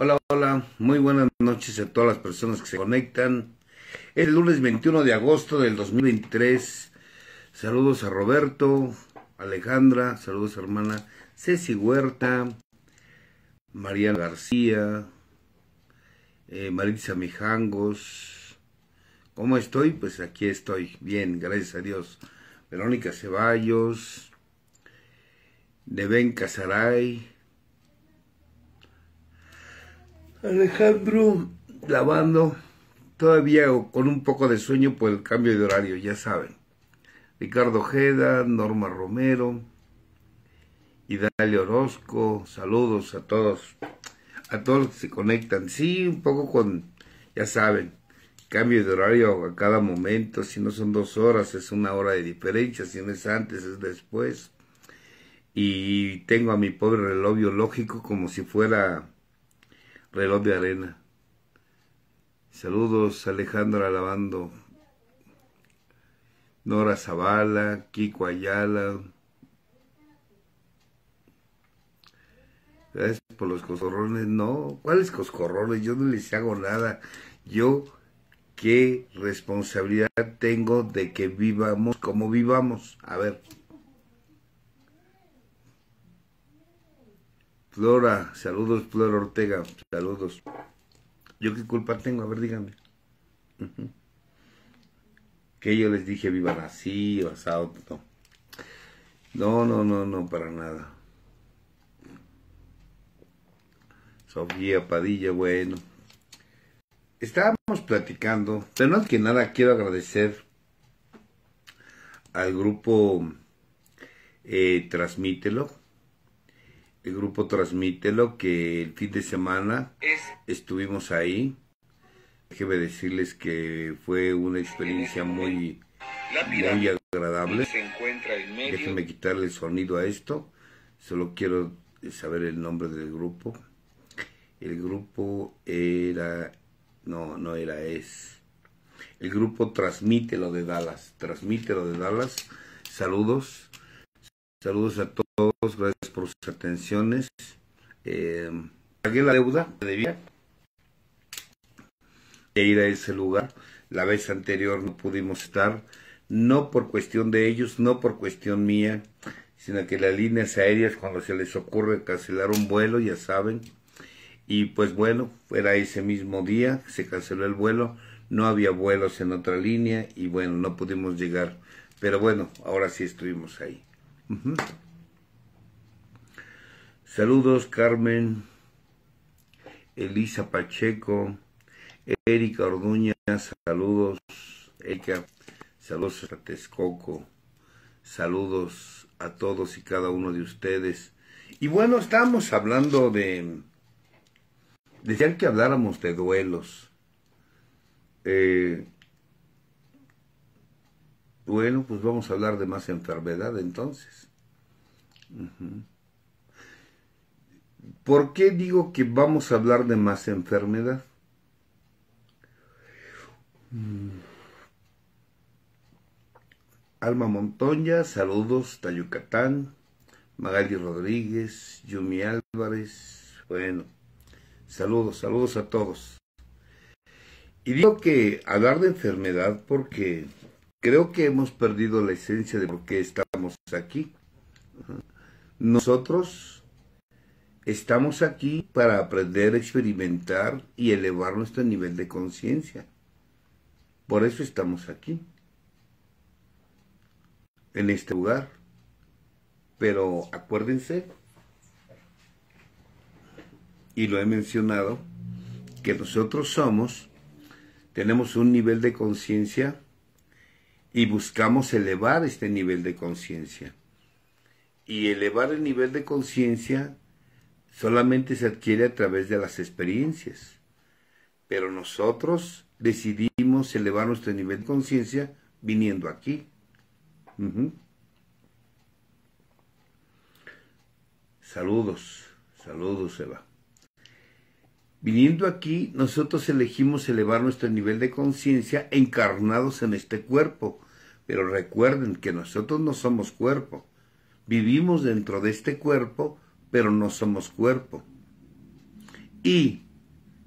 Hola, hola, muy buenas noches a todas las personas que se conectan. Es el lunes 21 de agosto del 2023. Saludos a Roberto, Alejandra, saludos a hermana Ceci Huerta, María García, eh, Maritza Mijangos. ¿Cómo estoy? Pues aquí estoy, bien, gracias a Dios. Verónica Ceballos, Deben Casaray, Alejandro lavando, todavía con un poco de sueño por el cambio de horario, ya saben. Ricardo Ojeda, Norma Romero, y Orozco, saludos a todos, a todos los que se conectan, sí, un poco con, ya saben, cambio de horario a cada momento, si no son dos horas, es una hora de diferencia, si no es antes, es después. Y tengo a mi pobre reloj biológico como si fuera reloj de arena. Saludos Alejandro alabando. Nora Zavala, Kiko Ayala. Gracias por los coscorrones. No, ¿cuáles coscorrones? Yo no les hago nada. Yo, ¿qué responsabilidad tengo de que vivamos como vivamos? A ver. Flora, saludos, Flora Ortega, saludos. ¿Yo qué culpa tengo? A ver, díganme. Que yo les dije vivan así o asado, no. No, no, no, no, para nada. Sofía Padilla, bueno. Estábamos platicando, pero más que nada quiero agradecer al grupo eh, Transmítelo, el grupo Transmítelo, que el fin de semana estuvimos ahí. Déjeme decirles que fue una experiencia este muy, agradable. Se quitarle el sonido a esto. Solo quiero saber el nombre del grupo. El grupo era... No, no era es. El grupo Transmítelo de Dallas. Transmítelo de Dallas. Saludos. Saludos a todos, gracias por sus atenciones. Eh, la deuda que debía de ir a ese lugar. La vez anterior no pudimos estar, no por cuestión de ellos, no por cuestión mía, sino que las líneas aéreas cuando se les ocurre cancelar un vuelo, ya saben. Y pues bueno, era ese mismo día, se canceló el vuelo, no había vuelos en otra línea y bueno, no pudimos llegar. Pero bueno, ahora sí estuvimos ahí. Saludos Carmen, Elisa Pacheco, Erika Orduña, saludos Eka, saludos a Texcoco, saludos a todos y cada uno de ustedes. Y bueno, estamos hablando de... Decían que habláramos de duelos. Eh, bueno, pues vamos a hablar de más enfermedad entonces. ¿Por qué digo que vamos a hablar de más enfermedad? Mm. Alma Montoya, saludos, Tayucatán, Magali Rodríguez, Yumi Álvarez, bueno, saludos, saludos a todos. Y digo que hablar de enfermedad porque Creo que hemos perdido la esencia de por qué estamos aquí. Nosotros estamos aquí para aprender, experimentar y elevar nuestro nivel de conciencia. Por eso estamos aquí, en este lugar. Pero acuérdense, y lo he mencionado, que nosotros somos, tenemos un nivel de conciencia y buscamos elevar este nivel de conciencia. Y elevar el nivel de conciencia solamente se adquiere a través de las experiencias. Pero nosotros decidimos elevar nuestro nivel de conciencia viniendo aquí. Saludos, saludos Eva. Viniendo aquí, nosotros elegimos elevar nuestro nivel de conciencia encarnados en este cuerpo. Pero recuerden que nosotros no somos cuerpo. Vivimos dentro de este cuerpo, pero no somos cuerpo. Y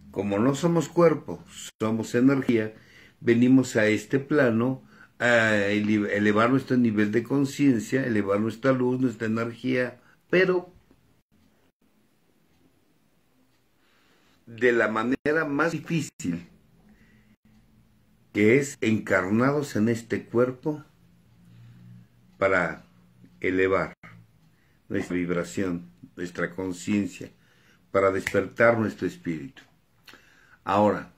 como no somos cuerpo, somos energía, venimos a este plano a elevar nuestro nivel de conciencia, elevar nuestra luz, nuestra energía, pero de la manera más difícil, que es encarnados en este cuerpo para elevar nuestra vibración, nuestra conciencia, para despertar nuestro espíritu. Ahora,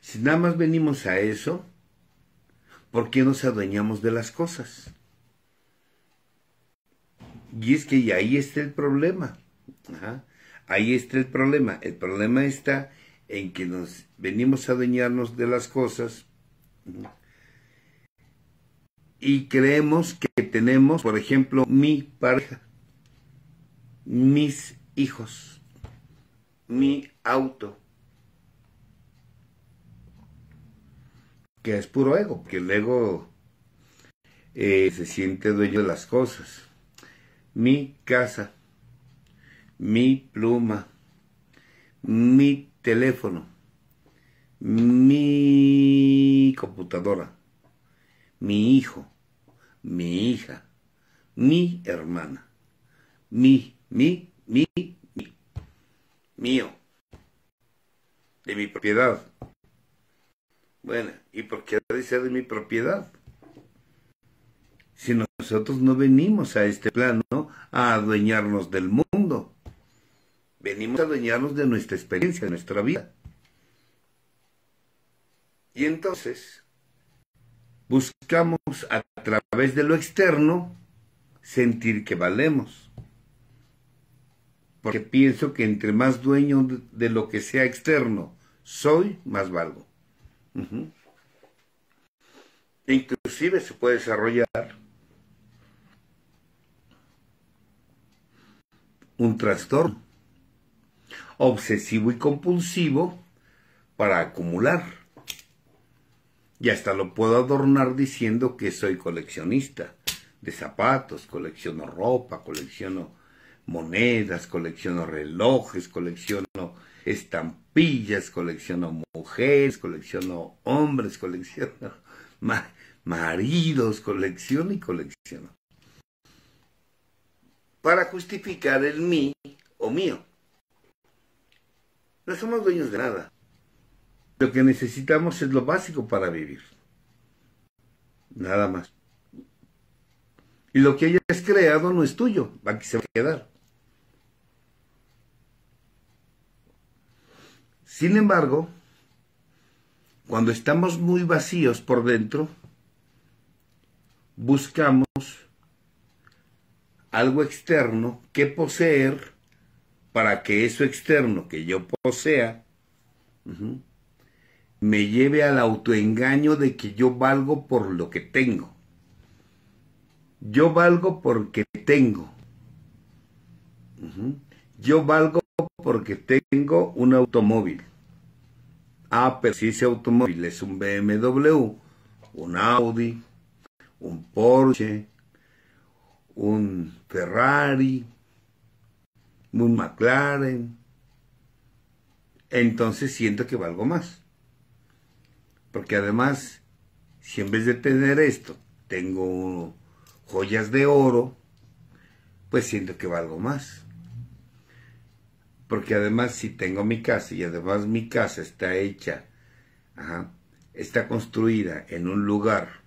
si nada más venimos a eso, ¿por qué nos adueñamos de las cosas? Y es que ahí está el problema. Ajá. Ahí está el problema. El problema está en que nos venimos a adueñarnos de las cosas y creemos que tenemos, por ejemplo, mi pareja, mis hijos, mi auto, que es puro ego, que el ego eh, se siente dueño de las cosas, mi casa, mi pluma, mi teléfono, mi computadora, mi hijo, mi hija, mi hermana, mi, mi, mi, mi, mío, de mi propiedad. Bueno, ¿y por qué ha de ser de mi propiedad? Si nosotros no venimos a este plano a adueñarnos del mundo. Venimos a adueñarnos de nuestra experiencia, de nuestra vida. Y entonces buscamos a través de lo externo sentir que valemos. Porque pienso que entre más dueño de lo que sea externo soy, más valgo. E inclusive se puede desarrollar un trastorno obsesivo y compulsivo para acumular. Y hasta lo puedo adornar diciendo que soy coleccionista de zapatos, colecciono ropa, colecciono monedas, colecciono relojes, colecciono estampillas, colecciono mujeres, colecciono hombres, colecciono maridos, colecciono y colecciono. Para justificar el mí o mío. No somos dueños de nada. Lo que necesitamos es lo básico para vivir. Nada más. Y lo que hayas creado no es tuyo, aquí se va a quedar. Sin embargo, cuando estamos muy vacíos por dentro, buscamos algo externo que poseer para que eso externo que yo posea me lleve al autoengaño de que yo valgo por lo que tengo. Yo valgo porque tengo. Yo valgo porque tengo un automóvil. Ah, pero si ese automóvil es un BMW, un Audi, un Porsche, un Ferrari, ...muy McLaren, entonces siento que valgo más. Porque además, si en vez de tener esto, tengo joyas de oro, pues siento que valgo más. Porque además si tengo mi casa y además mi casa está hecha, está construida en un lugar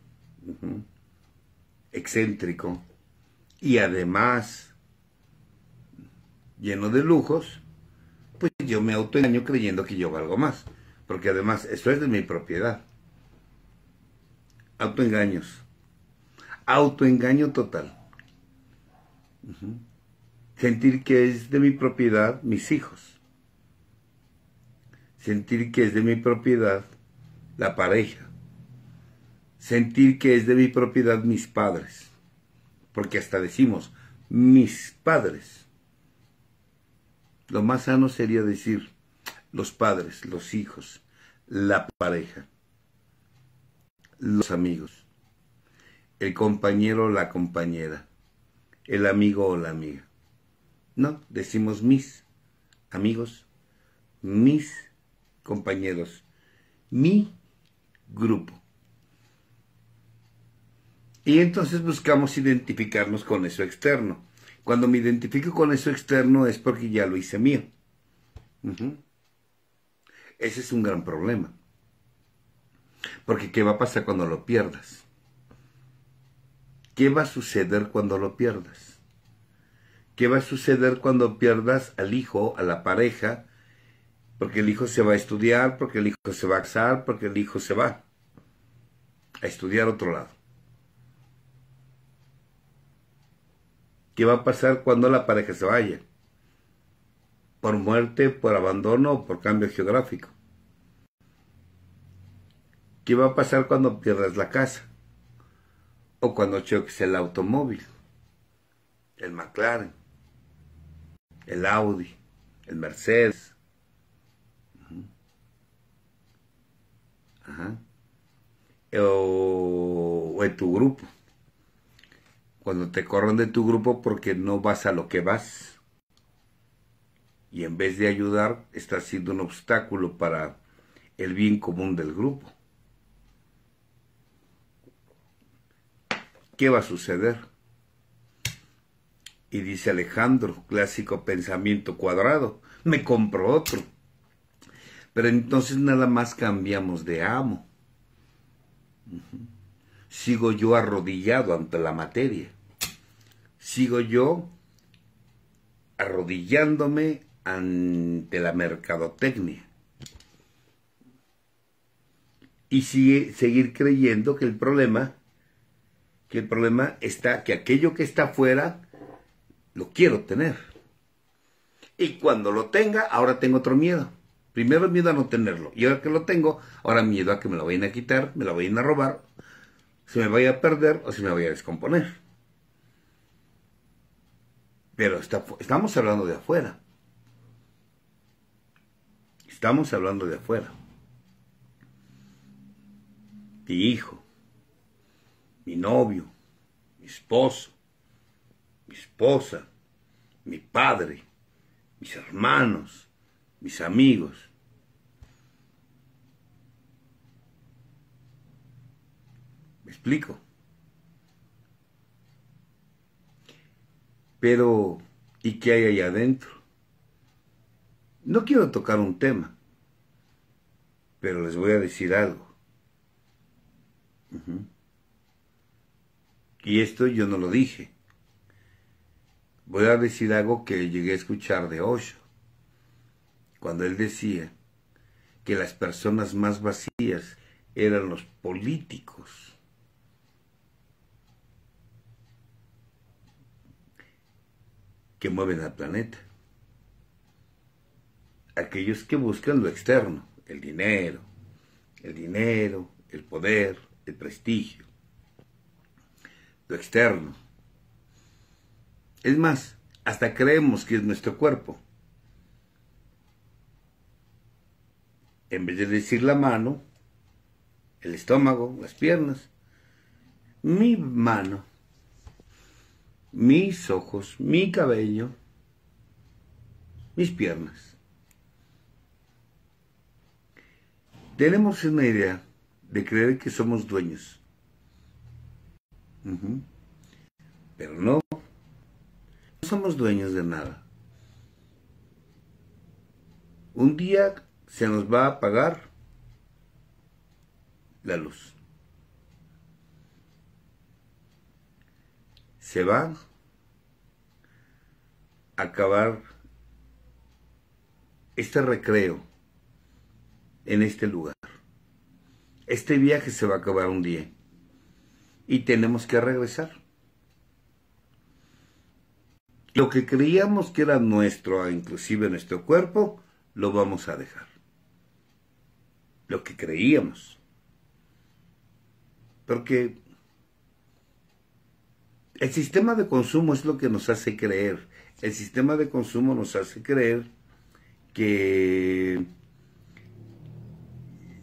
excéntrico y además lleno de lujos, pues yo me autoengaño creyendo que yo valgo más, porque además eso es de mi propiedad. Autoengaños. Autoengaño total. Sentir que es de mi propiedad mis hijos. Sentir que es de mi propiedad la pareja. Sentir que es de mi propiedad mis padres. Porque hasta decimos, mis padres lo más sano sería decir los padres, los hijos, la pareja, los amigos, el compañero o la compañera, el amigo o la amiga. No, decimos mis amigos, mis compañeros, mi grupo. Y entonces buscamos identificarnos con eso externo cuando me identifico con eso externo es porque ya lo hice mío. Ese es un gran problema. Porque ¿qué va a pasar cuando lo pierdas? ¿Qué va a suceder cuando lo pierdas? ¿Qué va a suceder cuando pierdas al hijo, a la pareja? Porque el hijo se va a estudiar, porque el hijo se va a casar, porque el hijo se va a estudiar otro lado. ¿Qué va a pasar cuando la pareja se vaya, por muerte, por abandono o por cambio geográfico. ¿Qué va a pasar cuando pierdas la casa? O cuando choques el automóvil, el McLaren, el Audi, el Mercedes. Ajá. O, o en tu grupo cuando te corren de tu grupo porque no vas a lo que vas. Y en vez de ayudar, estás siendo un obstáculo para el bien común del grupo. ¿Qué va a suceder? Y dice Alejandro, clásico pensamiento cuadrado, me compro otro. Pero entonces nada más cambiamos de amo sigo yo arrodillado ante la materia, sigo yo arrodillándome ante la mercadotecnia. Y sigue, seguir creyendo que el problema, que el problema está, que aquello que está afuera, lo quiero tener. Y cuando lo tenga, ahora tengo otro miedo. Primero miedo a no tenerlo. Y ahora que lo tengo, ahora miedo a que me lo vayan a quitar, me lo vayan a robar si me voy a perder o si me voy a descomponer. Pero estamos hablando de afuera. Estamos hablando de afuera. Mi hijo, mi novio, mi esposo, mi esposa, mi padre, mis hermanos, mis amigos. explico. Pero, ¿y qué hay ahí adentro? No quiero tocar un tema, pero les voy a decir algo. Y esto yo no lo dije. Voy a decir algo que llegué a escuchar de Osho, cuando él decía que las personas más vacías eran los políticos. que mueven al planeta. Aquellos que buscan lo externo, el dinero, el dinero, el poder, el prestigio, lo externo. Es más, hasta creemos que es nuestro cuerpo. En vez de decir la mano, el estómago, las piernas, mi mano mis ojos, mi cabello, mis piernas. Tenemos una idea de creer que somos dueños. Pero no, no somos dueños de nada. Un día se nos va a apagar la luz. se va a acabar este recreo en este lugar. Este viaje se va a acabar un día y tenemos que regresar. Lo que creíamos que era nuestro, inclusive nuestro cuerpo, lo vamos a dejar. Lo que creíamos. Porque el sistema de consumo es lo que nos hace creer. El sistema de consumo nos hace creer que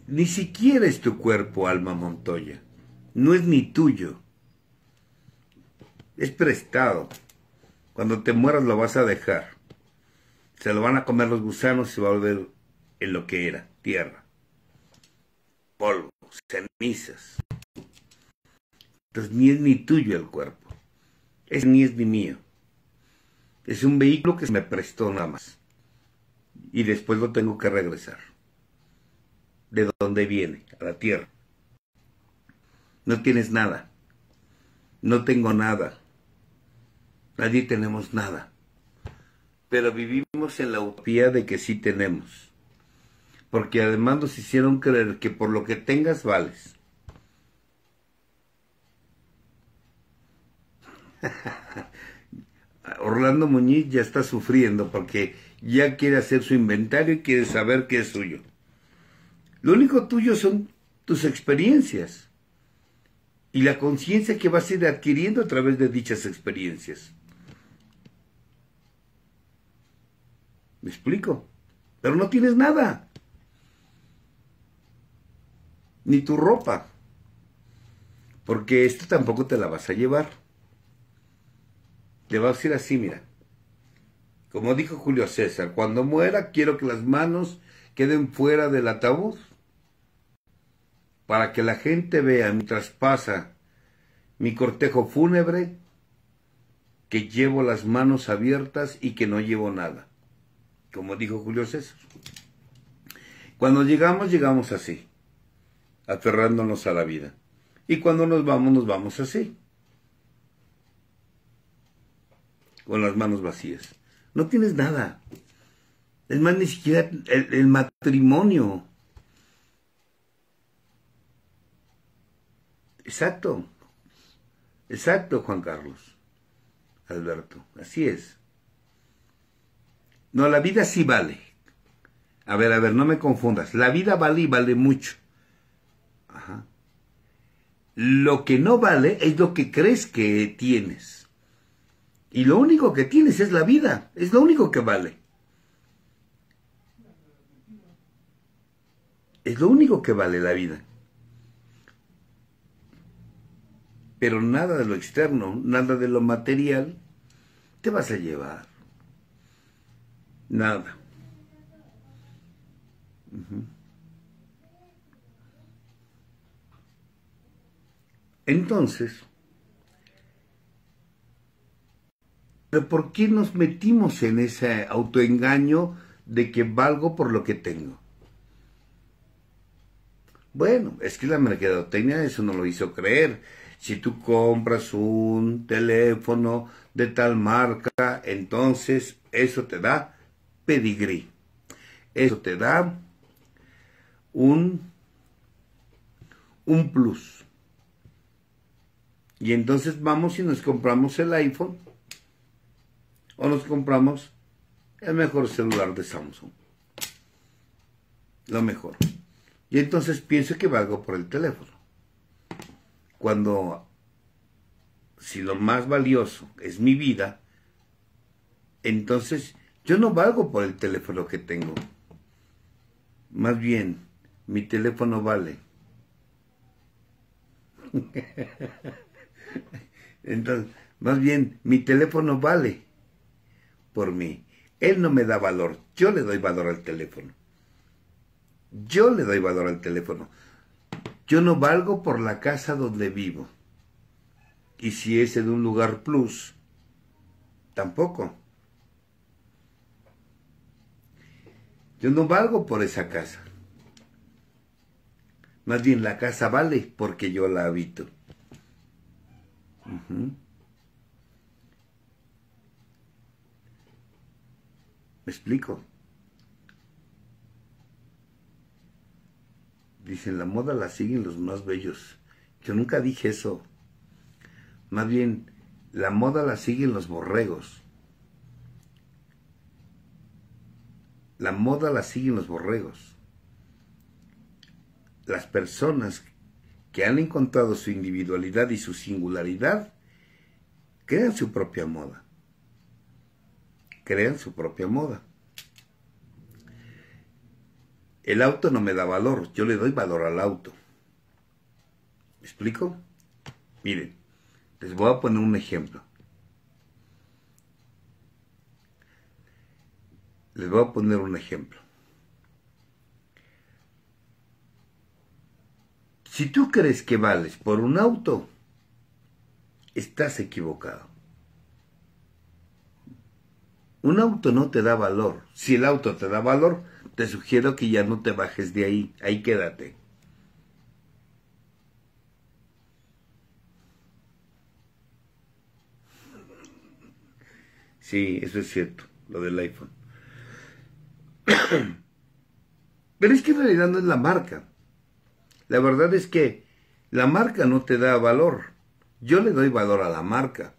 ni siquiera es tu cuerpo, alma Montoya. No es ni tuyo. Es prestado. Cuando te mueras lo vas a dejar. Se lo van a comer los gusanos y se va a volver en lo que era, tierra. Polvo, cenizas. Entonces ni es ni tuyo el cuerpo. Ese ni es ni mío. Es un vehículo que se me prestó nada más. Y después lo tengo que regresar. ¿De dónde viene? A la tierra. No tienes nada. No tengo nada. Nadie tenemos nada. Pero vivimos en la utopía de que sí tenemos. Porque además nos hicieron creer que por lo que tengas vales. Orlando Muñiz ya está sufriendo porque ya quiere hacer su inventario y quiere saber qué es suyo. Lo único tuyo son tus experiencias y la conciencia que vas a ir adquiriendo a través de dichas experiencias. ¿Me explico? Pero no tienes nada. Ni tu ropa. Porque esto tampoco te la vas a llevar le va a decir así, mira, como dijo Julio César, cuando muera quiero que las manos queden fuera del ataúd para que la gente vea mientras pasa mi cortejo fúnebre que llevo las manos abiertas y que no llevo nada, como dijo Julio César. Cuando llegamos, llegamos así, aferrándonos a la vida. Y cuando nos vamos, nos vamos así. con las manos vacías. No tienes nada. Es más, ni siquiera el, matrimonio. Exacto. Exacto, Juan Carlos. Alberto. Así es. No, la vida sí vale. A ver, a ver, no me confundas. La vida vale y vale mucho. Lo que no vale es lo que crees que tienes. Y lo único que tienes es la vida, es lo único que vale. Es lo único que vale la vida. Pero nada de lo externo, nada de lo material, te vas a llevar. Nada. Entonces, Pero ¿por qué nos metimos en ese autoengaño de que valgo por lo que tengo? Bueno, es que la mercadotecnia eso no lo hizo creer. Si tú compras un teléfono de tal marca, entonces eso te da pedigree, Eso te da un, un plus. Y entonces vamos y nos compramos el iPhone o nos compramos el mejor celular de Samsung. Lo mejor. Y entonces pienso que valgo por el teléfono. Cuando si lo más valioso es mi vida, entonces yo no valgo por el teléfono que tengo. Más bien, mi teléfono vale. Entonces, más bien, mi teléfono vale por mí. Él no me da valor, yo le doy valor al teléfono. Yo le doy valor al teléfono. Yo no valgo por la casa donde vivo. Y si es en un lugar plus, tampoco. Yo no valgo por esa casa. Más bien la casa vale porque yo la habito. ¿Me explico? Dicen, la moda la siguen los más bellos. Yo nunca dije eso. Más bien, la moda la siguen los borregos. La moda la siguen los borregos. Las personas que han encontrado su individualidad y su singularidad crean su propia moda crean su propia moda. El auto no me da valor, yo le doy valor al auto. ¿Me explico? Miren, les voy a poner un ejemplo. Les voy a poner un ejemplo. Si tú crees que vales por un auto, estás equivocado. Un auto no te da valor. Si el auto te da valor, te sugiero que ya no te bajes de ahí. Ahí quédate. Sí, eso es cierto, lo del iPhone. Pero es que en realidad no es la marca. La verdad es que la marca no te da valor. Yo le doy valor a la marca.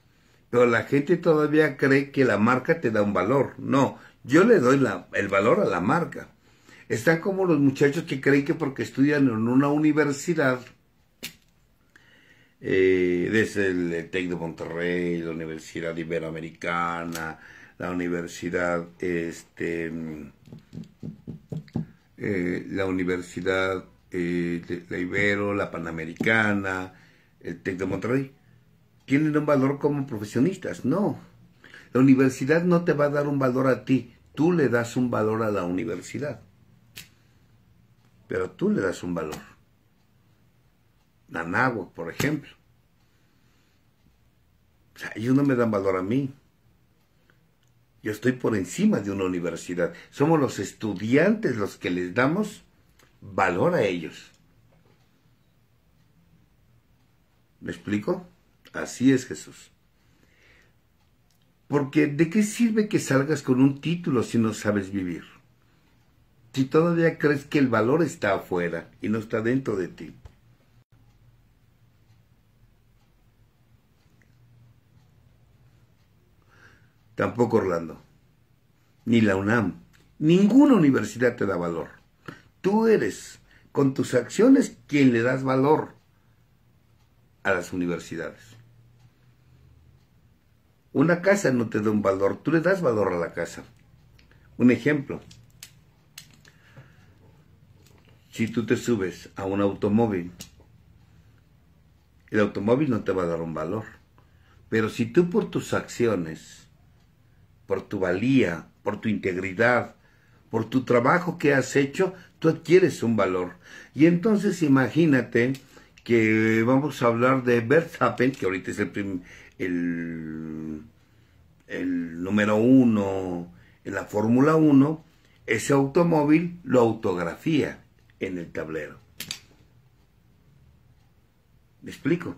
Pero la gente todavía cree que la marca te da un valor. No, yo le doy el valor a la marca. Están como los muchachos que creen que porque estudian en una universidad, eh, desde el, TEC de Monterrey, la Universidad Iberoamericana, la Universidad, este, eh, la Universidad, eh, Ibero, la Panamericana, el TEC de Monterrey tienen un valor como profesionistas. No, la universidad no te va a dar un valor a ti, tú le das un valor a la universidad. Pero tú le das un valor. Nanagua, por ejemplo. O sea, ellos no me dan valor a mí. Yo estoy por encima de una universidad. Somos los estudiantes los que les damos valor a ellos. ¿Me explico? Así es Jesús. Porque ¿de qué sirve que salgas con un título si no sabes vivir? Si todavía crees que el valor está afuera y no está dentro de ti. Tampoco Orlando, ni la UNAM, ninguna universidad te da valor. Tú eres, con tus acciones, quien le das valor a las universidades. Una casa no te da un valor, tú le das valor a la casa. Un ejemplo, si tú te subes a un automóvil, el automóvil no te va a dar un valor. Pero si tú por tus acciones, por tu valía, por tu integridad, por tu trabajo que has hecho, tú adquieres un valor. Y entonces imagínate que vamos a hablar de Verstappen, que ahorita es el, primer el, número uno en la Fórmula 1, ese automóvil lo autografía en el tablero. ¿Me explico?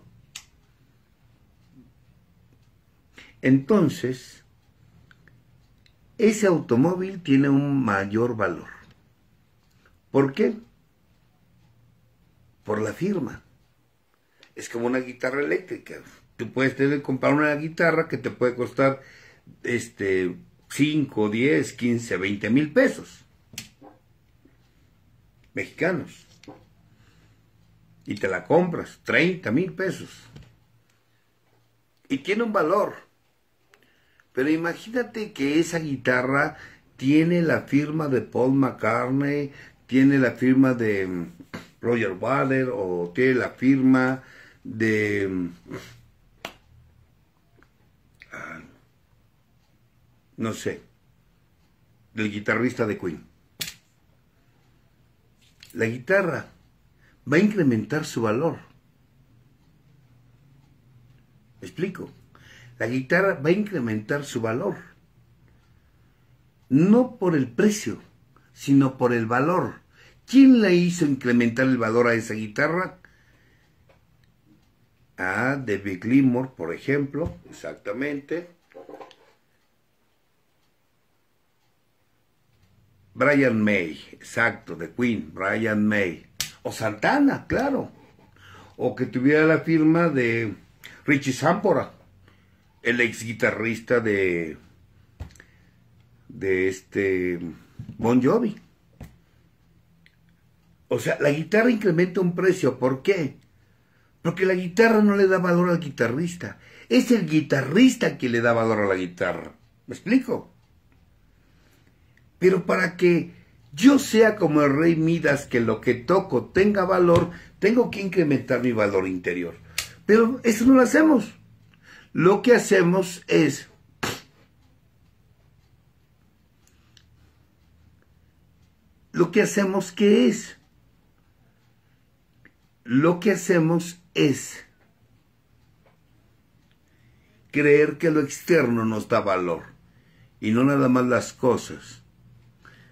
Entonces, ese automóvil tiene un mayor valor. ¿Por qué? Por la firma. Es como una guitarra eléctrica tú puedes tener, comprar una guitarra que te puede costar este, 5, 10, 15, 20 mil pesos mexicanos. Y te la compras, 30 mil pesos. Y tiene un valor. Pero imagínate que esa guitarra tiene la firma de Paul McCartney, tiene la firma de mm, Roger Waller, o tiene la firma de mm, Ah, no sé, del guitarrista de Queen. La guitarra va a incrementar su valor. ¿Me explico? La guitarra va a incrementar su valor. No por el precio, sino por el valor. ¿Quién le hizo incrementar el valor a esa guitarra? Ah, de Big por ejemplo, exactamente. Brian May, exacto, de Queen, Brian May. O Santana, claro. O que tuviera la firma de Richie Sampora, el ex guitarrista de, de este Bon Jovi. O sea, la guitarra incrementa un precio. ¿Por qué? Porque la guitarra no le da valor al guitarrista. Es el guitarrista que le da valor a la guitarra. ¿Me explico? Pero para que yo sea como el rey Midas, que lo que toco tenga valor, tengo que incrementar mi valor interior. Pero eso no lo hacemos. Lo que hacemos es... Lo que hacemos, ¿qué es? Lo que hacemos es creer que lo externo nos da valor, y no nada más las cosas,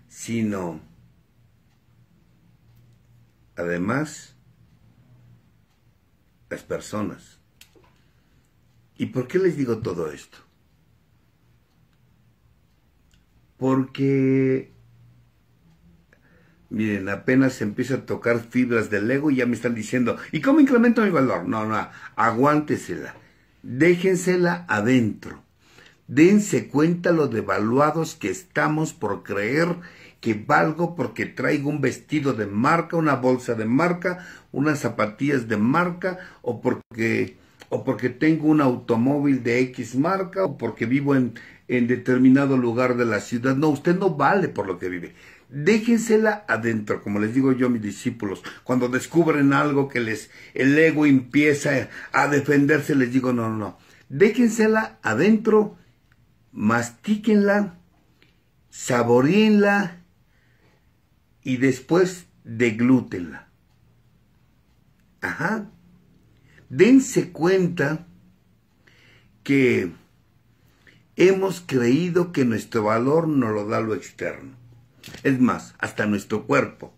sino además las personas. ¿Y por qué les digo todo esto? Porque Miren, apenas empieza a tocar fibras del ego y ya me están diciendo, ¿y cómo incremento mi valor? No, no, aguántesela. Déjensela adentro. Dense cuenta los devaluados que estamos por creer que valgo porque traigo un vestido de marca, una bolsa de marca, unas zapatillas de marca o porque o porque tengo un automóvil de X marca o porque vivo en determinado lugar de la ciudad. No, usted no vale por lo que vive déjensela adentro, como les digo yo a mis discípulos, cuando descubren algo que les el ego empieza a defenderse, les digo, no, no, no, déjensela adentro, mastíquenla, saboríenla y después deglútenla. Ajá. Dense cuenta que hemos creído que nuestro valor nos lo da lo externo es más, hasta nuestro cuerpo.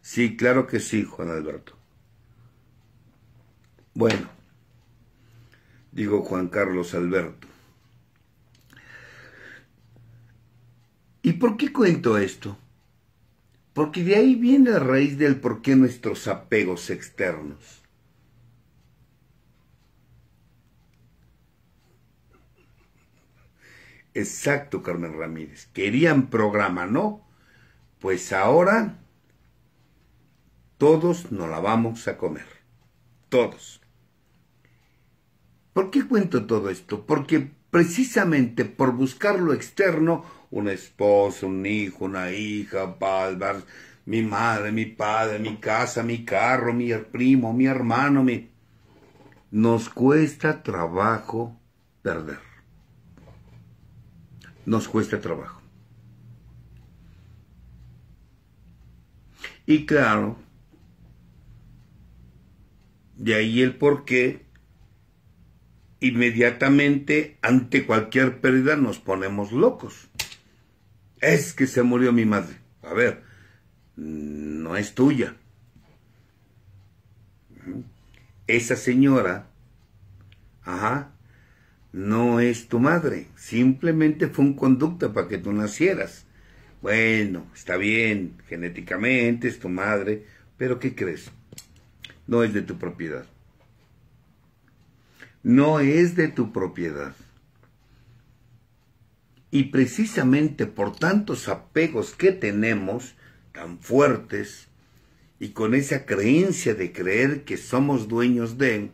Sí, claro que sí, Juan Alberto. Bueno, digo Juan Carlos Alberto. ¿Y por qué cuento esto? Porque de ahí viene la raíz del por qué nuestros apegos externos. Exacto, Carmen Ramírez. Querían programa, ¿no? Pues ahora todos nos la vamos a comer. Todos. ¿Por qué cuento todo esto? Porque precisamente por buscar lo externo, un esposo, un hijo, una hija, mi madre, mi padre, mi casa, mi carro, mi primo, mi hermano, mi... Nos cuesta trabajo perder nos cuesta trabajo. Y claro, de ahí el por qué inmediatamente ante cualquier pérdida nos ponemos locos. Es que se murió mi madre. A ver, no es tuya. Esa señora, ajá, no es tu madre, simplemente fue un conducta para que tú nacieras. Bueno, está bien, genéticamente es tu madre, pero ¿qué crees? No es de tu propiedad. No es de tu propiedad. Y precisamente por tantos apegos que tenemos, tan fuertes, y con esa creencia de creer que somos dueños de,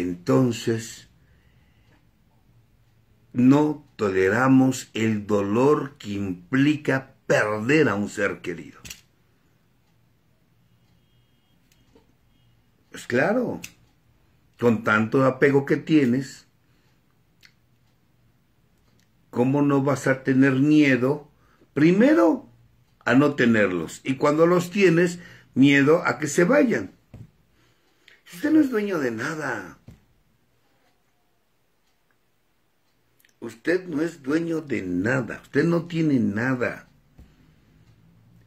entonces no toleramos el dolor que implica perder a un ser querido. Pues claro, con tanto apego que tienes, ¿cómo no vas a tener miedo? Primero, a no tenerlos. Y cuando los tienes, miedo a que se vayan. Usted no es dueño de nada. usted no es dueño de nada, usted no tiene nada.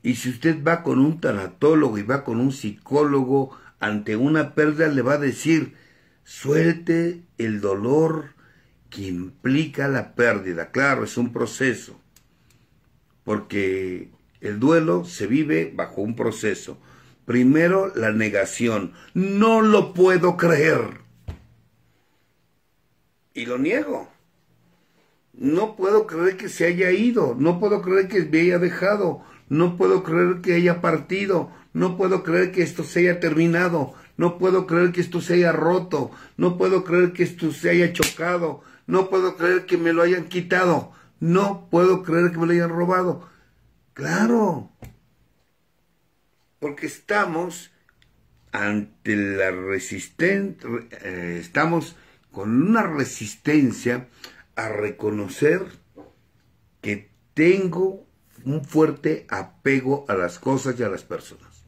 Y si usted va con un tanatólogo y va con un psicólogo, ante una pérdida le va a decir, suelte el dolor que implica la pérdida. Claro, es un proceso, porque el duelo se vive bajo un proceso. Primero, la negación. No lo puedo creer. Y lo niego. No puedo creer que se haya ido, no puedo creer que me haya dejado, no puedo creer que haya partido, no puedo creer que esto se haya terminado, no puedo creer que esto se haya roto, no puedo creer que esto se haya chocado, no puedo creer que me lo hayan quitado, no puedo creer que me lo hayan robado. Claro, porque estamos ante la resistencia, eh, estamos con una resistencia a reconocer que tengo un fuerte apego a las cosas y a las personas.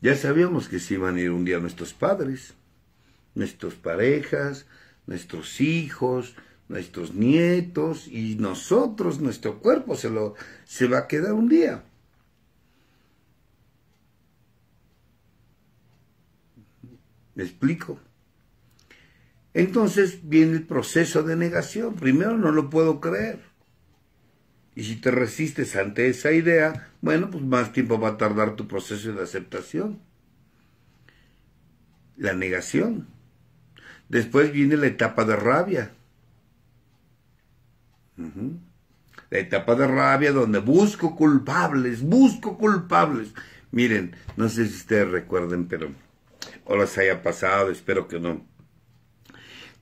Ya sabíamos que se iban a ir un día nuestros padres, nuestras parejas, nuestros hijos, nuestros nietos y nosotros, nuestro cuerpo se, lo, se va a quedar un día. ¿Me explico? Entonces viene el proceso de negación. Primero no lo puedo creer. Y si te resistes ante esa idea, bueno, pues más tiempo va a tardar tu proceso de aceptación. La negación. Después viene la etapa de rabia. La etapa de rabia donde busco culpables, busco culpables. Miren, no sé si ustedes recuerden, pero o les haya pasado, espero que no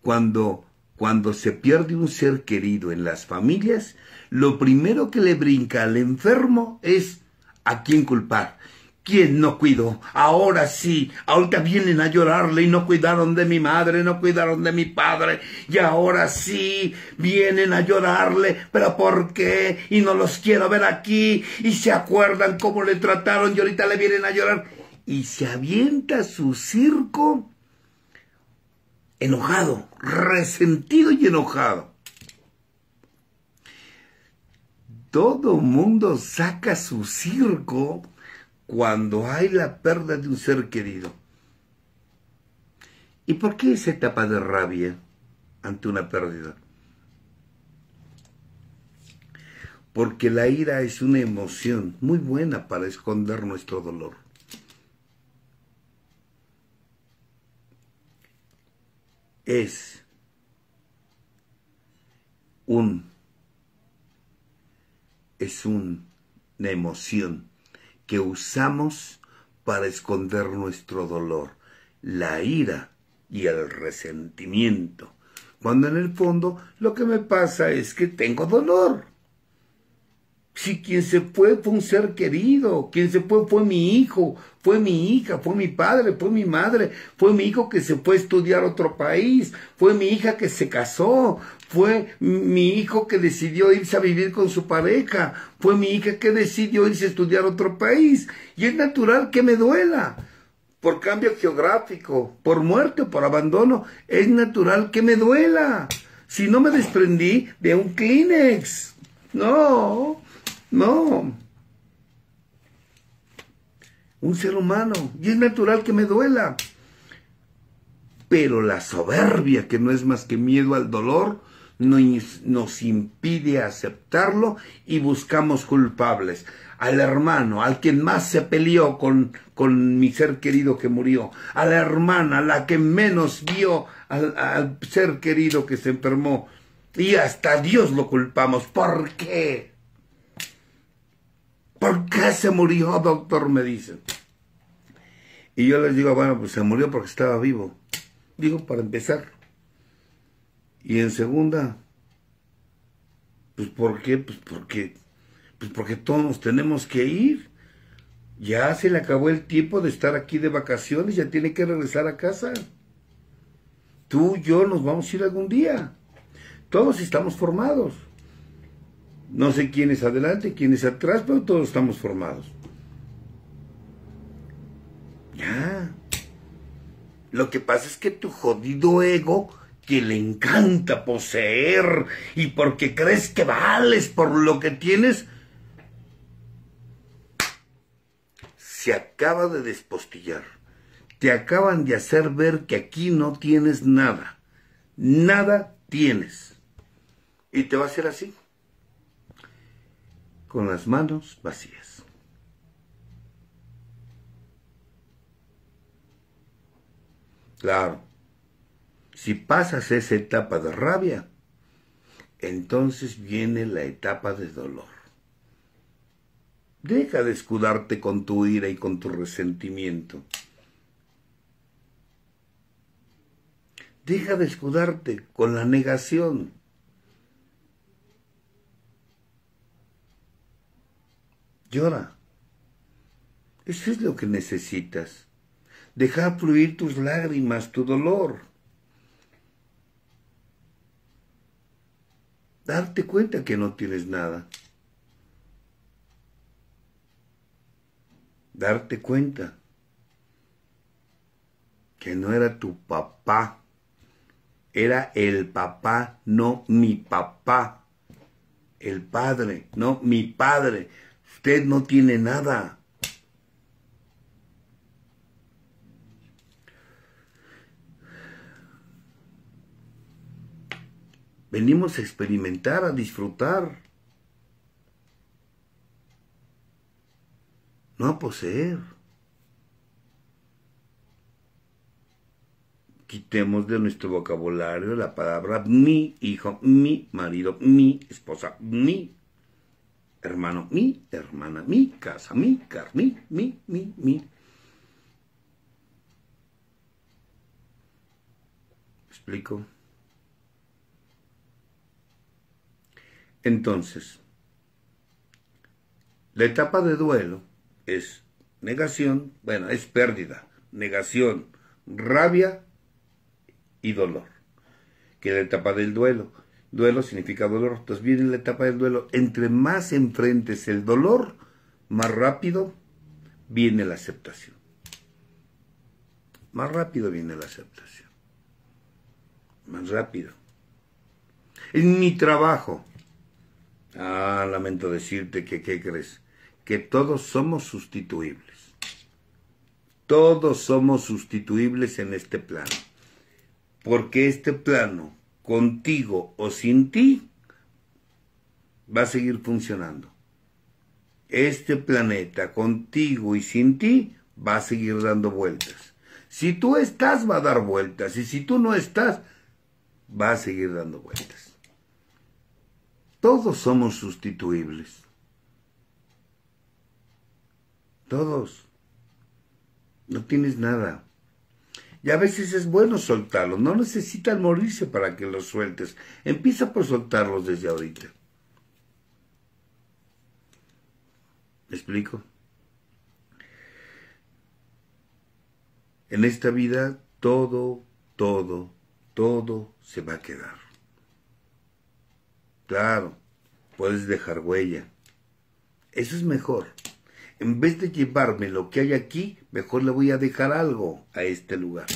cuando, cuando se pierde un ser querido en las familias, lo primero que le brinca al enfermo es a quién culpar. ¿Quién no cuidó? Ahora sí, ahorita vienen a llorarle y no cuidaron de mi madre, no cuidaron de mi padre, y ahora sí vienen a llorarle, pero ¿por qué? Y no los quiero ver aquí, y se acuerdan cómo le trataron y ahorita le vienen a llorar. Y se avienta su circo enojado, resentido y enojado. Todo mundo saca su circo cuando hay la pérdida de un ser querido. ¿Y por qué esa etapa de rabia ante una pérdida? Porque la ira es una emoción muy buena para esconder nuestro dolor. es un es una emoción que usamos para esconder nuestro dolor, la ira y el resentimiento, cuando en el fondo lo que me pasa es que tengo dolor. Si quien se fue fue un ser querido, quien se fue fue mi hijo, fue mi hija, fue mi padre, fue mi madre, fue mi hijo que se fue a estudiar a otro país, fue mi hija que se casó, fue mi hijo que decidió irse a vivir con su pareja, fue mi hija que decidió irse a estudiar a otro país. Y es natural que me duela por cambio geográfico, por muerte, por abandono, es natural que me duela. Si no me desprendí de un Kleenex. No, no un ser humano, y es natural que me duela. Pero la soberbia, que no es más que miedo al dolor, nos, impide aceptarlo y buscamos culpables. Al hermano, al quien más se peleó con, con mi ser querido que murió. A la hermana, la que menos vio al, al ser querido que se enfermó. Y hasta Dios lo culpamos. ¿Por qué? ¿Por qué se murió, doctor? Me dicen. Y yo les digo, bueno, pues se murió porque estaba vivo. Digo, para empezar. Y en segunda, pues ¿por qué? Pues porque, pues porque todos nos tenemos que ir. Ya se le acabó el tiempo de estar aquí de vacaciones, ya tiene que regresar a casa. Tú, y yo, nos vamos a ir algún día. Todos estamos formados. No sé quién es adelante, quién es atrás, pero todos estamos formados. Ya. Lo que pasa es que tu jodido ego, que le encanta poseer y porque crees que vales por lo que tienes, se acaba de despostillar. Te acaban de hacer ver que aquí no tienes nada. Nada tienes. Y te va a ser así con las manos vacías. Claro, si pasas esa etapa de rabia, entonces viene la etapa de dolor. Deja de escudarte con tu ira y con tu resentimiento. Deja de escudarte con la negación. Llora. Eso es lo que necesitas. Dejar fluir tus lágrimas, tu dolor. Darte cuenta que no tienes nada. Darte cuenta que no era tu papá. Era el papá, no mi papá. El padre, no mi padre Usted no tiene nada. Venimos a experimentar, a disfrutar. No a poseer. Quitemos de nuestro vocabulario la palabra mi hijo, mi marido, mi esposa, mi hermano, mi hermana, mi casa, mi car, mi, mi, mi, mi. explico? Entonces, la etapa de duelo es negación, bueno, es pérdida, negación, rabia y dolor, que es la etapa del duelo Duelo significa dolor. Entonces viene la etapa del duelo. Entre más enfrentes el dolor, más rápido viene la aceptación. Más rápido viene la aceptación. Más rápido. En mi trabajo. Ah, lamento decirte que, ¿qué crees? Que todos somos sustituibles. Todos somos sustituibles en este plano. Porque este plano contigo o sin ti, va a seguir funcionando. Este planeta, contigo y sin ti, va a seguir dando vueltas. Si tú estás, va a dar vueltas. Y si tú no estás, va a seguir dando vueltas. Todos somos sustituibles. Todos. No tienes nada. Y a veces es bueno soltarlos, no necesitan morirse para que los sueltes. Empieza por soltarlos desde ahorita. ¿Me explico? En esta vida todo, todo, todo se va a quedar. Claro, puedes dejar huella. Eso es mejor en vez de llevarme lo que hay aquí, mejor le voy a dejar algo a este lugar.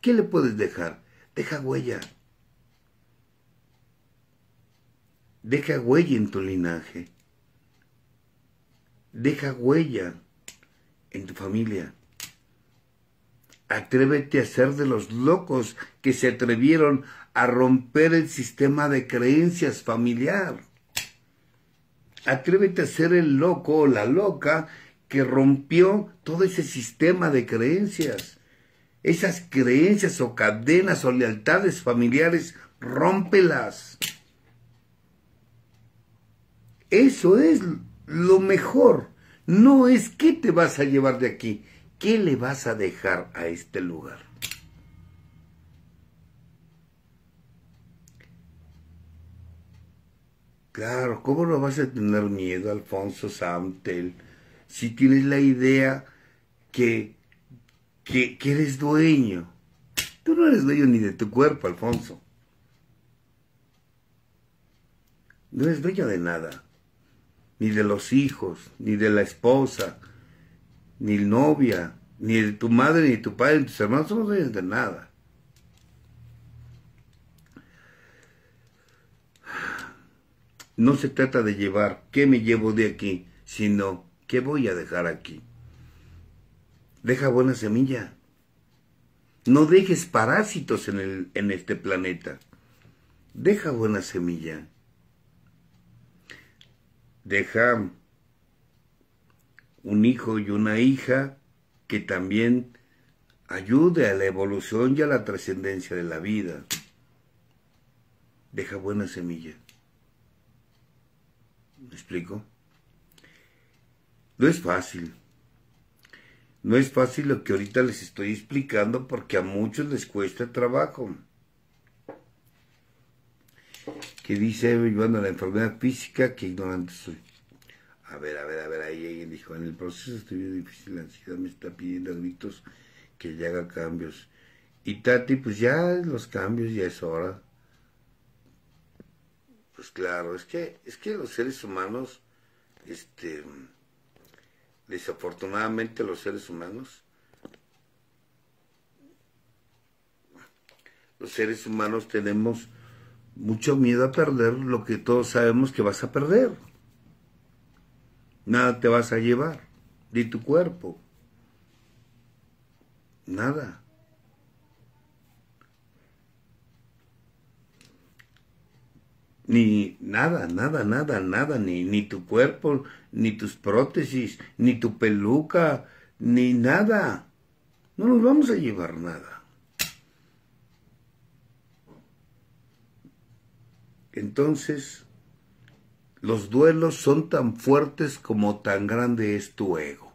¿Qué le puedes dejar? Deja huella. Deja huella en tu linaje. Deja huella en tu familia. Atrévete a ser de los locos que se atrevieron a romper el sistema de creencias familiar. Atrévete a ser el loco o la loca que rompió todo ese sistema de creencias. Esas creencias o cadenas o lealtades familiares, rómpelas. Eso es lo mejor. No es qué te vas a llevar de aquí, qué le vas a dejar a este lugar. Claro, ¿cómo no vas a tener miedo, Alfonso Samtel? si tienes la idea que, que, eres dueño. Tú no eres dueño ni de tu cuerpo, Alfonso. No eres dueño de nada. Ni de los hijos, ni de la esposa, ni novia, ni de tu madre, ni de tu padre, ni de tus hermanos. No eres de nada. No se trata de llevar qué me llevo de aquí, sino ¿Qué voy a dejar aquí? Deja buena semilla. No dejes parásitos en, el, en este planeta. Deja buena semilla. Deja un hijo y una hija que también ayude a la evolución y a la trascendencia de la vida. Deja buena semilla. ¿Me explico? No es fácil. No es fácil lo que ahorita les estoy explicando porque a muchos les cuesta trabajo. Que dice llevando la enfermedad física que ignorante soy. A ver, a ver, a ver, ahí alguien dijo, en el proceso estoy bien difícil, la ansiedad me está pidiendo a gritos que le haga cambios. Y Tati, pues ya los cambios ya es hora. Pues claro, es que, es que los seres humanos, este, desafortunadamente los seres humanos, los seres humanos tenemos mucho miedo a perder lo que todos sabemos que vas a perder. Nada te vas a llevar, ni tu cuerpo. Nada. ni nada, nada, nada, nada, ni, ni tu cuerpo, ni tus prótesis, ni tu peluca, ni nada. No nos vamos a llevar nada. Entonces, los duelos son tan fuertes como tan grande es tu ego.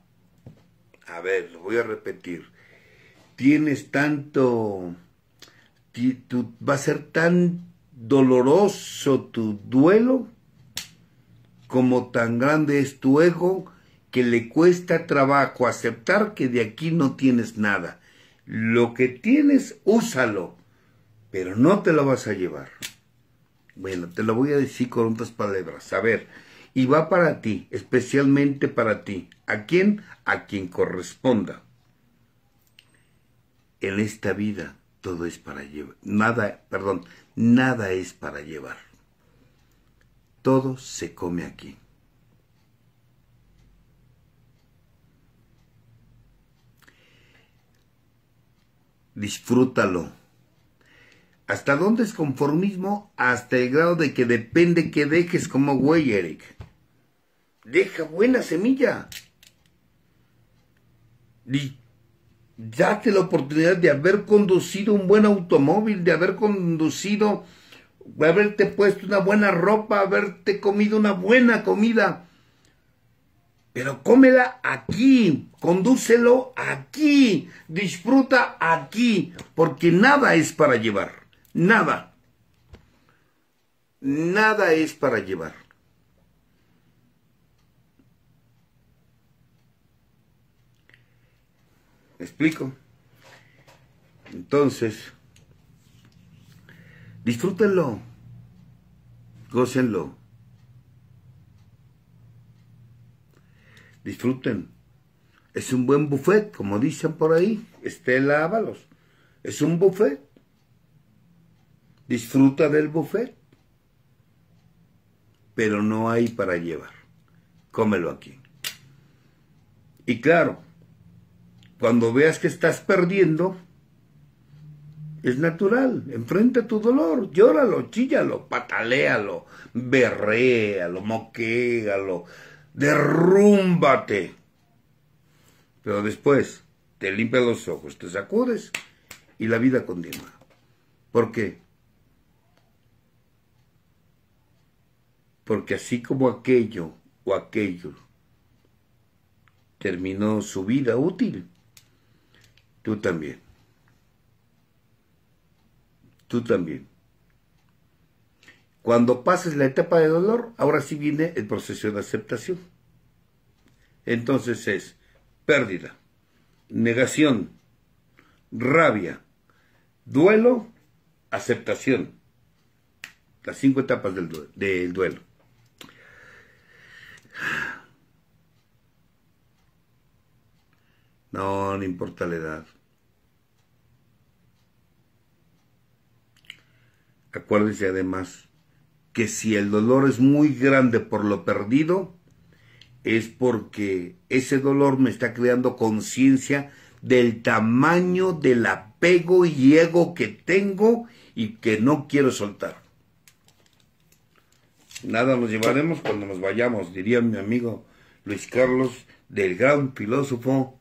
A ver, lo voy a repetir. Tienes tanto... va a ser tan doloroso tu duelo, como tan grande es tu ego que le cuesta trabajo aceptar que de aquí no tienes nada. Lo que tienes, úsalo, pero no te lo vas a llevar. Bueno, te lo voy a decir con otras palabras. A ver, y va para ti, especialmente para ti. ¿A quién? A quien corresponda. En esta vida todo es para llevar. Nada, perdón, nada es para llevar. Todo se come aquí. Disfrútalo. ¿Hasta dónde es conformismo? Hasta el grado de que depende que dejes como güey, Eric. Deja buena semilla. Y Date la oportunidad de haber conducido un buen automóvil, de haber conducido, de haberte puesto una buena ropa, haberte comido una buena comida. Pero cómela aquí, condúcelo aquí, disfruta aquí, porque nada es para llevar, nada. Nada es para llevar. explico? Entonces, disfrútenlo, gócenlo, disfruten. Es un buen buffet, como dicen por ahí, Estela Ábalos. Es un buffet. Disfruta del buffet. Pero no hay para llevar. Cómelo aquí. Y claro, cuando veas que estás perdiendo, es natural, enfrenta tu dolor, llóralo, chíllalo, patalealo, berréalo, moquégalo, derrúmbate. Pero después te limpia los ojos, te sacudes y la vida continúa. ¿Por qué? Porque así como aquello o aquello terminó su vida útil, Tú también. Tú también. Cuando pases la etapa de dolor, ahora sí viene el proceso de aceptación. Entonces es pérdida, negación, rabia, duelo, aceptación. Las cinco etapas del, del duelo. No, no importa la edad. Acuérdese además que si el dolor es muy grande por lo perdido, es porque ese dolor me está creando conciencia del tamaño del apego y ego que tengo y que no quiero soltar. Nada nos llevaremos cuando nos vayamos, diría mi amigo Luis Carlos, del gran filósofo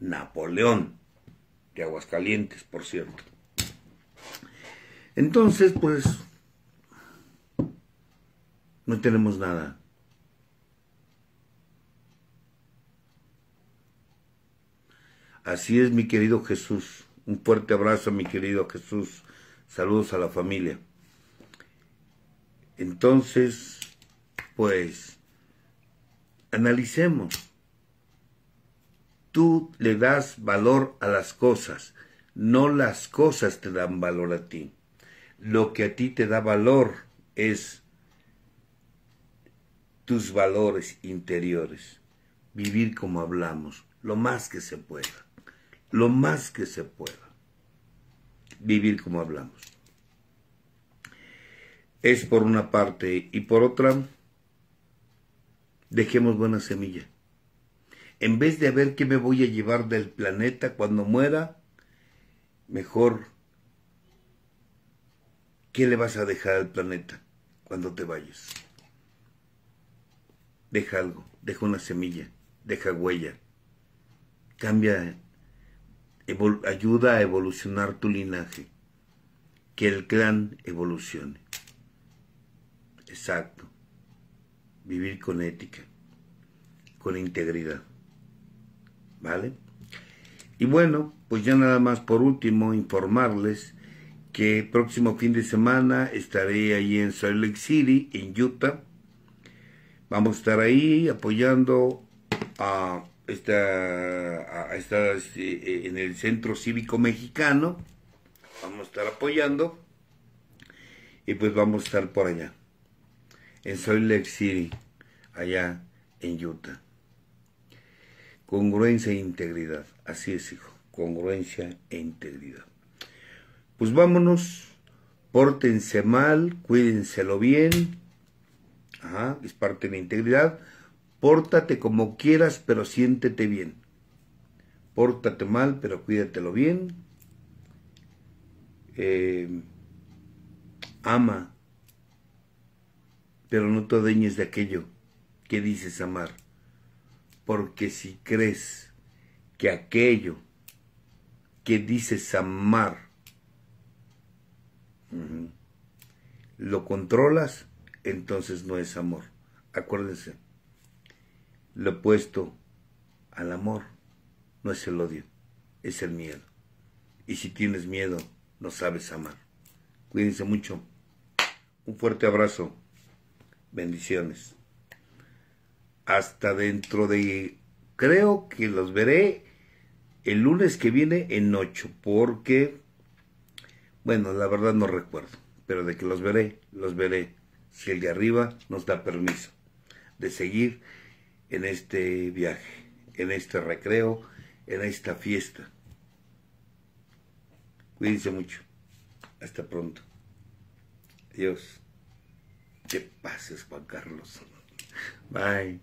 Napoleón, de Aguascalientes, por cierto. Entonces, pues, no tenemos nada. Así es, mi querido Jesús. Un fuerte abrazo, mi querido Jesús. Saludos a la familia. Entonces, pues, analicemos. Tú le das valor a las cosas, no las cosas te dan valor a ti. Lo que a ti te da valor es tus valores interiores. Vivir como hablamos, lo más que se pueda. Lo más que se pueda. Vivir como hablamos. Es por una parte y por otra, dejemos buena semilla. En vez de ver qué me voy a llevar del planeta cuando muera, mejor ¿Qué le vas a dejar al planeta cuando te vayas? Deja algo, deja una semilla, deja huella, cambia, ayuda a evolucionar tu linaje, que el clan evolucione. Exacto, vivir con ética, con integridad. ¿Vale? Y bueno, pues ya nada más por último informarles que próximo fin de semana estaré ahí en Salt Lake City, en Utah. Vamos a estar ahí apoyando a esta, este, e, en el Centro Cívico Mexicano. Vamos a estar apoyando y pues vamos a estar por allá, en Salt Lake City, allá en Utah. Congruencia e integridad, así es, hijo, congruencia e integridad. Pues vámonos, pórtense mal, cuídenselo bien, es parte de la integridad, pórtate como quieras, pero siéntete bien. Pórtate mal, pero cuídatelo bien. Eh, ama, pero no te adueñes de aquello que dices amar. Porque si crees que aquello que dices amar lo controlas, entonces no es amor. Acuérdense, lo opuesto al amor no es el odio, es el miedo. Y si tienes miedo, no sabes amar. Cuídense mucho. Un fuerte abrazo. Bendiciones. Hasta dentro de... Creo que los veré el lunes que viene en 8, porque bueno, la verdad no recuerdo, pero de que los veré, los veré, si el de arriba nos da permiso de seguir en este viaje, en este recreo, en esta fiesta. Cuídense mucho. Hasta pronto. Adiós. Que pases, Juan Carlos. Bye.